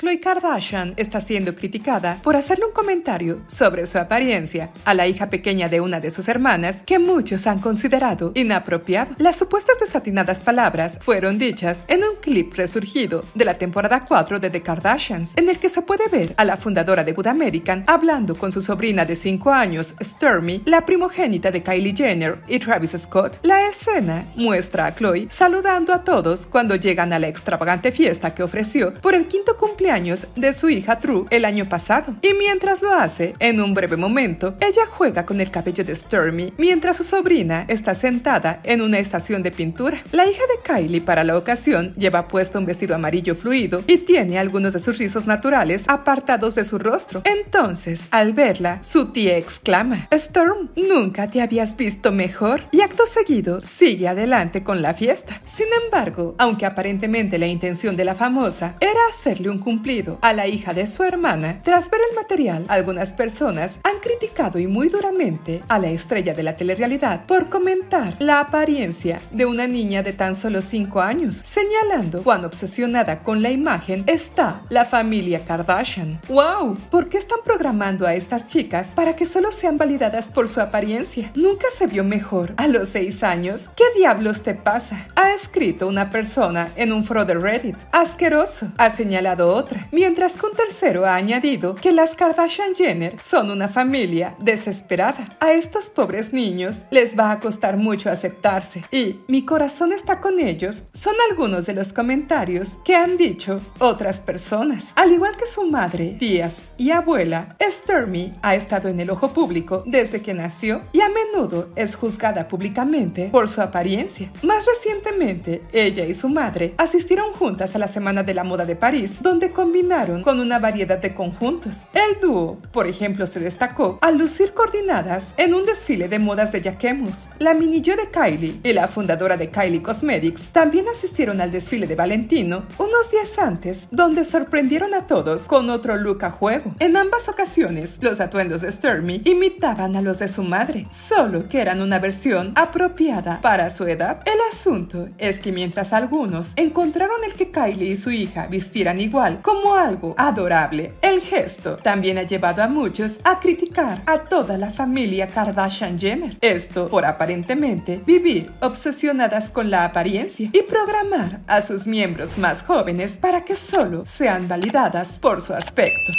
Khloe Kardashian está siendo criticada por hacerle un comentario sobre su apariencia a la hija pequeña de una de sus hermanas que muchos han considerado inapropiado. Las supuestas desatinadas palabras fueron dichas en un clip resurgido de la temporada 4 de The Kardashians, en el que se puede ver a la fundadora de Good American hablando con su sobrina de 5 años, Stormy, la primogénita de Kylie Jenner y Travis Scott. La escena muestra a Chloe saludando a todos cuando llegan a la extravagante fiesta que ofreció por el quinto cumpleaños años de su hija True el año pasado. Y mientras lo hace, en un breve momento, ella juega con el cabello de Stormy mientras su sobrina está sentada en una estación de pintura. La hija de Kylie para la ocasión lleva puesto un vestido amarillo fluido y tiene algunos de sus rizos naturales apartados de su rostro. Entonces, al verla, su tía exclama, Storm, nunca te habías visto mejor. Y acto seguido, sigue adelante con la fiesta. Sin embargo, aunque aparentemente la intención de la famosa era hacerle un cumpleaños a la hija de su hermana. Tras ver el material, algunas personas han criticado y muy duramente a la estrella de la telerrealidad por comentar la apariencia de una niña de tan solo 5 años, señalando cuán obsesionada con la imagen está la familia Kardashian. ¡Wow! ¿Por qué están programando a estas chicas para que solo sean validadas por su apariencia? Nunca se vio mejor a los 6 años. ¿Qué diablos te pasa? Ha escrito una persona en un foro de Reddit. Asqueroso, ha señalado otra mientras que un tercero ha añadido que las Kardashian Jenner son una familia desesperada. A estos pobres niños les va a costar mucho aceptarse y mi corazón está con ellos son algunos de los comentarios que han dicho otras personas. Al igual que su madre, tías y abuela, Stormy ha estado en el ojo público desde que nació y a menudo es juzgada públicamente por su apariencia. Más recientemente, ella y su madre asistieron juntas a la Semana de la Moda de París, donde combinaron con una variedad de conjuntos. El dúo, por ejemplo, se destacó al lucir coordinadas en un desfile de modas de Jacquemus. La mini-yo de Kylie y la fundadora de Kylie Cosmetics también asistieron al desfile de Valentino unos días antes, donde sorprendieron a todos con otro look a juego. En ambas ocasiones, los atuendos de Sturmy imitaban a los de su madre, solo que eran una versión apropiada para su edad. El asunto es que mientras algunos encontraron el que Kylie y su hija vistieran igual, como algo adorable. El gesto también ha llevado a muchos a criticar a toda la familia Kardashian Jenner. Esto por aparentemente vivir obsesionadas con la apariencia y programar a sus miembros más jóvenes para que solo sean validadas por su aspecto.